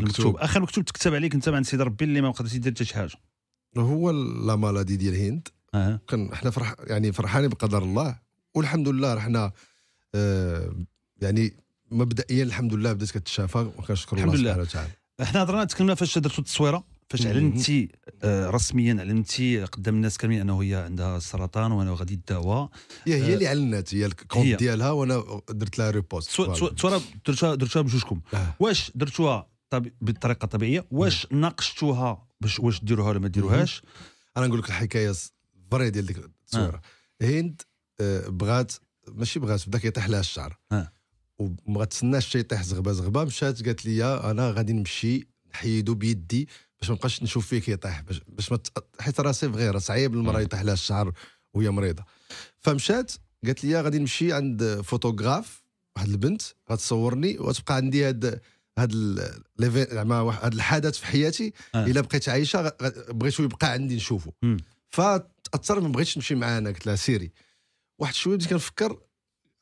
المكتوب اخر مكتوب تكتب عليك انت مع سيدي ربي اللي ما قدرتي دير حتى شي حاجه هو لا مالادي ديال الهند آه. كان حنا فرح يعني فرحانين بقدر الله والحمد لله رحنا آه يعني مبدئيا الحمد لله بدات كتشافى وكنشكر الله سبحانه وتعالى حنا هضرنا تكلمنا فاش درتو التصويره فاش علمتي آه رسميا علمتي قدام الناس كاملين انه هي عندها السرطان وانا غادي الدواء هي هي آه، اللي علنت هي الكونت ديالها وانا درت لها ريبوست درتوها درتوها بجوجكم آه. واش درتوها طب... بالطريقه الطبيعيه واش ناقشتوها باش واش ديروها ولا ما ديروهاش انا نقول لك الحكايه فري ديال ديك التصويره آه. هند آه، بغات ماشي بغات بدا كيطيح لها الشعر آه. وما تسناش حتى يطيح زغبه زغبه مشات قالت لي انا غادي نمشي نحيدو بيدي باش ما نبقاش نشوف فيه كيطيح باش, باش ما حيت راه سي فغي صعيب المراه آه. يطيح لها الشعر وهي مريضه فمشات قالت لي غادي نمشي عند فوتوغراف واحد البنت غتصورني وتبقى عندي هذا هذا زعما واحد الحدث في حياتي آه. الا بقيت عايشه بغيتو يبقى عندي نشوفه فتاثر ما بغيتش نمشي معاه انا قلت لها سيري واحد شويه بديت كنفكر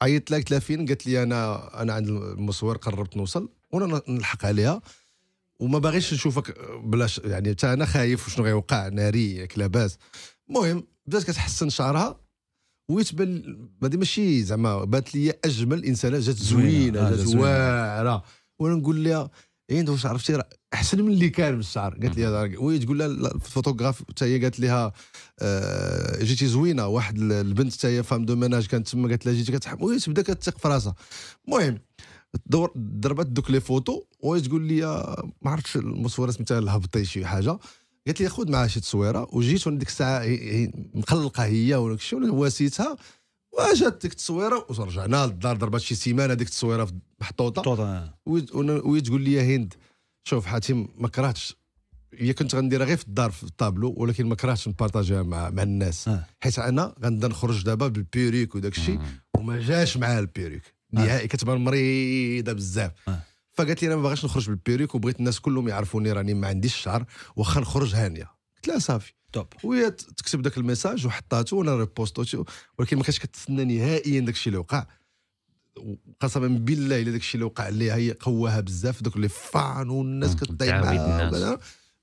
عيطت لها قلت لها فين قالت لي انا انا عند المصور قربت نوصل وانا نلحق عليها وما باغيش نشوفك بلاش يعني حتى انا خايف وشنو غيوقع ناري ياك لاباس المهم بدات كتحسن شعرها ويتبان هذه ماشي زعما بات لي اجمل انسانه جات زوينة. آه، جات واعره وانا نقول لها ايه انت واش عرفتي راه احسن من اللي كان بالشعر قالت لي وهي تقول لها الفوتوغراف حتى هي قالت لها آه، جيتي زوينه واحد البنت حتى هي فام دو ميناج كانت تما قالت لها جيتي كتحب وهي تبدا كتثق في راسها المهم دور ضربت دوك لي فوتو وهي تقول لي ما عرفتش المصوره سميتها الهبطي شي حاجه قالت لي خذ معها شي تصويره وجيت وانا ديك الساعه مقلقه هي ولا شي ولا واسيتها وجات ديك التصويره ورجعنا للدار ضربات شي سيمانه ديك التصويره محطوطه وهي تقول لي يا هند شوف حاتم ما كرهتش هي كنت غنديرها غير في الدار في الطابلو ولكن ما كرهتش نبارطاجيها مع مع الناس آه. حيت انا غنبدا نخرج دابا بالبيريك وداك الشيء وما جاش معاها البيريك نهائي كتبان مريضه بزاف آه. فقالت لي انا ما باغيش نخرج بالبيريك وبغيت الناس كلهم يعرفوني راني ما عنديش الشعر واخا نخرج هانيه قلت لها صافي توب وهي تكتب داك الميساج وحطاته وانا ريبوستوتو ولكن ما كانتش كتسنى نهائيا داك الشيء اللي وقع قسما بالله الا داك الشيء اللي وقع اللي هي قواها بزاف دوك اللي فان والناس كتضيع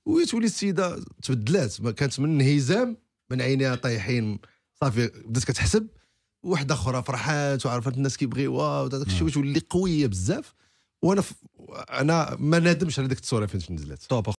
وهي تولي السيده تبدلات ما كانت من انهزام من عينيها طايحين صافي بدات كتحسب وحده اخرى فرحات وعرفت الناس كيبغيوها وداك الشيء وتولي قويه بزاف وانا ف... انا ما نادمش على ديك التصويره فين نزلت